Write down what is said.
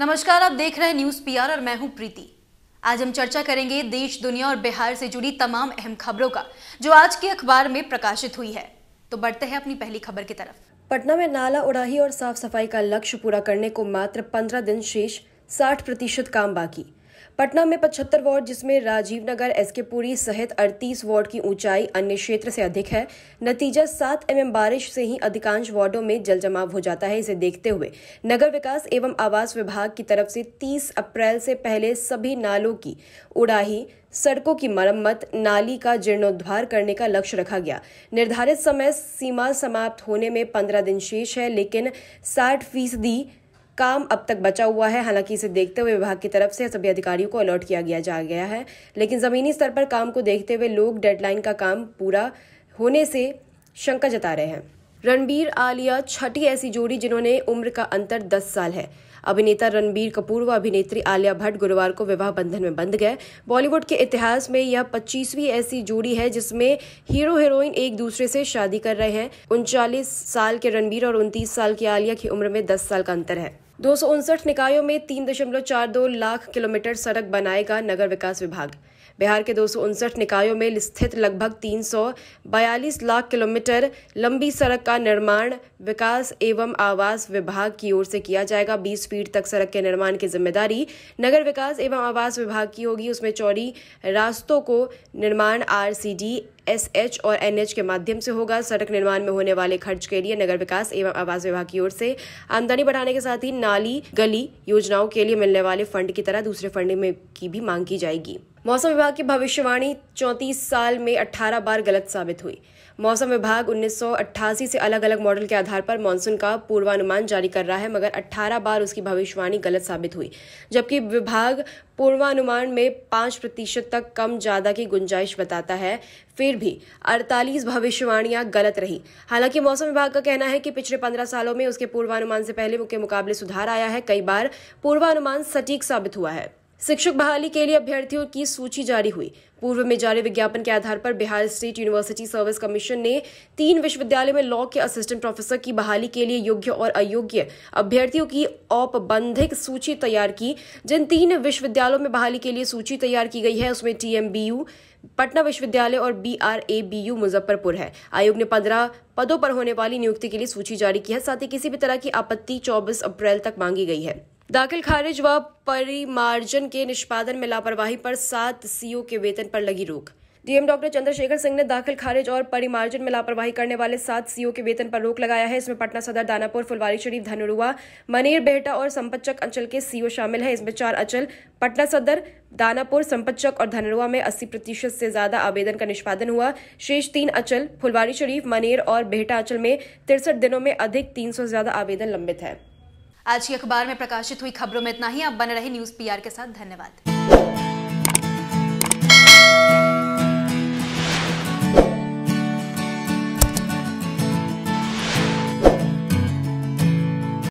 नमस्कार आप देख रहे हैं न्यूज पीआर और मैं हूं प्रीति आज हम चर्चा करेंगे देश दुनिया और बिहार से जुड़ी तमाम अहम खबरों का जो आज के अखबार में प्रकाशित हुई है तो बढ़ते हैं अपनी पहली खबर की तरफ पटना में नाला उड़ाही और साफ सफाई का लक्ष्य पूरा करने को मात्र पंद्रह दिन शेष साठ प्रतिशत काम बाकी पटना में पचहत्तर वार्ड जिसमें राजीव नगर एस के पुरी सहित अड़तीस वार्ड की ऊंचाई अन्य क्षेत्र से अधिक है नतीजा सात एम बारिश से ही अधिकांश वार्डो में जल जमाव हो जाता है इसे देखते हुए नगर विकास एवं आवास विभाग की तरफ से तीस अप्रैल से पहले सभी नालों की उड़ाही सड़कों की मरम्मत नाली का जीर्णोद्वार करने का लक्ष्य रखा गया निर्धारित समय सीमा समाप्त होने में पंद्रह दिन शेष है लेकिन साठ फीसदी काम अब तक बचा हुआ है हालांकि इसे देखते हुए विभाग की तरफ से सभी अधिकारियों को अलर्ट किया गया जा गया है लेकिन ज़मीनी स्तर पर काम को देखते हुए लोग डेडलाइन का काम पूरा होने से शंका जता रहे हैं रणबीर आलिया छठी ऐसी जोड़ी जिन्होंने उम्र का अंतर दस साल है अभिनेता रणबीर कपूर व अभिनेत्री आलिया भट्ट गुरुवार को विवाह बंधन में बंध गए बॉलीवुड के इतिहास में यह पच्चीसवीं ऐसी जोड़ी है जिसमें हीरो हीरोइन एक दूसरे से शादी कर रहे हैं उनचालीस साल के रणबीर और उनतीस साल की आलिया की उम्र में दस साल का अंतर है दो निकायों में तीन दशमलव चार दो लाख किलोमीटर सड़क बनाएगा नगर विकास विभाग बिहार के दो निकायों में स्थित लगभग तीन लाख किलोमीटर लंबी सड़क का निर्माण विकास एवं आवास विभाग की ओर से किया जाएगा 20 फीट तक सड़क के निर्माण की जिम्मेदारी नगर विकास एवं आवास विभाग की होगी उसमें चौड़ी रास्तों को निर्माण आरसीडी एसएच और एनएच के माध्यम से होगा सड़क निर्माण में होने वाले खर्च के लिए नगर विकास एवं आवास विभाग की ओर से आमदनी बढ़ाने के साथ ही नाली गली योजनाओं के लिए मिलने वाले फंड की तरह दूसरे फंड में की भी मांग की जाएगी मौसम विभाग की भविष्यवाणी 34 साल में 18 बार गलत साबित हुई मौसम विभाग 1988 से अलग अलग मॉडल के आधार पर मानसून का पूर्वानुमान जारी कर रहा है मगर 18 बार उसकी भविष्यवाणी गलत साबित हुई जबकि विभाग पूर्वानुमान में पांच प्रतिशत तक कम ज़्यादा की गुंजाइश बताता है फिर भी 48 भविष्यवाणियां गलत रही हालांकि मौसम विभाग का कहना है कि पिछले 15 सालों में उसके पूर्वानुमान से पहले के मुकाबले सुधार आया है कई बार पूर्वानुमान सटीक साबित हुआ है शिक्षक बहाली के लिए अभ्यर्थियों की सूची जारी हुई पूर्व में जारी विज्ञापन के आधार पर Bihar state university service commission ने तीन विश्वविद्यालय में लॉ के असिस्टेंट प्रोफेसर की बहाली के लिए योग्य और अयोग्य अभ्यर्थियों की औपबंधिक सूची तैयार की जिन तीन विश्वविद्यालयों में बहाली के लिए सूची तैयार की गई है उसमें टीएमबीयू पटना विश्वविद्यालय और B R A B U Muzaffarpur है आयोग ने पंद्रह पदों पर होने वाली नियुक्ति के लिए सूची जारी की है साथ ही किसी भी तरह की आपत्ति चौबीस अप्रैल तक मांगी गई है दाखिल खारिज व परिमार्जन के निष्पादन में लापरवाही पर सात सीओ के वेतन पर लगी रोक डीएम डॉक्टर चंद्रशेखर सिंह ने दाखिल खारिज और परिमार्जन में लापरवाही करने वाले सात सीओ के वेतन पर रोक लगाया है इसमें पटना सदर दानापुर फुलवारी शरीफ धनरुआ मनेर बेहटा और संपतचक अंचल के सीओ शामिल हैं इसमें चार अंचल पटना सदर दानापुर संपतचक और धनरुआ में 80 प्रतिशत से ज्यादा आवेदन का निष्पादन हुआ शेष तीन अंचल फुलवारी शरीफ मनेर और बेहटा अंचल में तिरसठ दिनों में अधिक तीन ज्यादा आवेदन लंबित है आज के अखबार में प्रकाशित हुई खबरों में इतना ही आप बने रहे न्यूज पीआर के साथ धन्यवाद